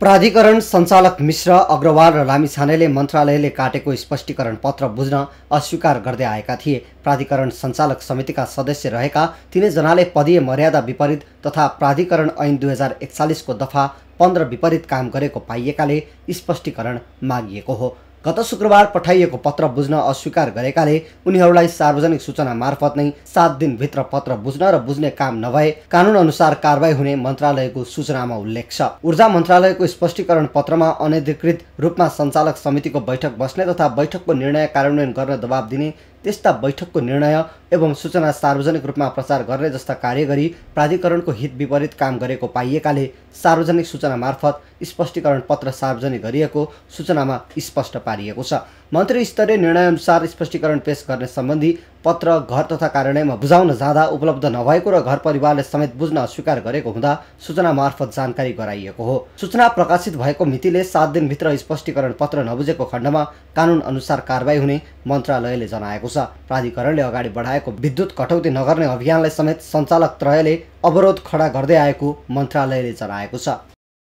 प्राधिकरण सञ्चालक मिश्र अग्रवाल र रामिछानेले मन्त्रालयले काटेको स्पष्टीकरण पत्र बुझ्न अस्वीकार गर्दै आएका थिए प्राधिकरण सञ्चालक समितिका सदस्य रहेका तिनैजनाले पदीय मर्यादा विपरीत तथा प्राधिकरण ऐन दुई हजार एकचालिसको दफा पन्ध्र विपरीत काम गरेको पाइएकाले स्पष्टीकरण मागिएको हो गत शुक्रबार पठाइएको पत्र बुझ्न अस्वीकार गरेकाले उनीहरूलाई सार्वजनिक सूचना मार्फत नै सात दिनभित्र पत्र बुझ्न र बुझ्ने काम नभए कानुन अनुसार कारवाही हुने मन्त्रालयको सूचनामा उल्लेख छ ऊर्जा मन्त्रालयको स्पष्टीकरण पत्रमा अनधिकृत रूपमा सञ्चालक समितिको बैठक बस्ने तथा बैठकको निर्णय कार्यान्वयन गर्न दबाब दिने त्यस्ता बैठकको निर्णय एवं सूचना सार्वजनिक रूपमा प्रचार गर्ने जस्ता कार्य गरी प्राधिकरणको हित विपरीत काम गरेको पाइएकाले सार्वजनिक सूचना मार्फत स्पष्टीकरण पत्र सार्वजनिक गरिएको सूचनामा स्पष्ट पारिएको छ मन्त्री स्तरीय निर्णयअनुसार स्पष्टीकरण पेश गर्ने सम्बन्धी पत्र घर तथा कार्यालयमा बुझाउन जाँदा उपलब्ध नभएको र घर परिवारले समेत बुझ्न अस्वीकार गरेको हुँदा सूचना मार्फत जानकारी गराइएको हो सूचना प्रकाशित भएको मितिले सात दिनभित्र स्पष्टीकरण पत्र नबुझेको खण्डमा कानुन अनुसार कारवाही हुने मन्त्रालयले जनाएको छ प्राधिकरणले अगाडि बढाएको विद्युत कटौती नगर्ने अभियानलाई समेत सञ्चालक त्रयले अवरोध खडा गर्दै आएको मन्त्रालयले जनाएको छ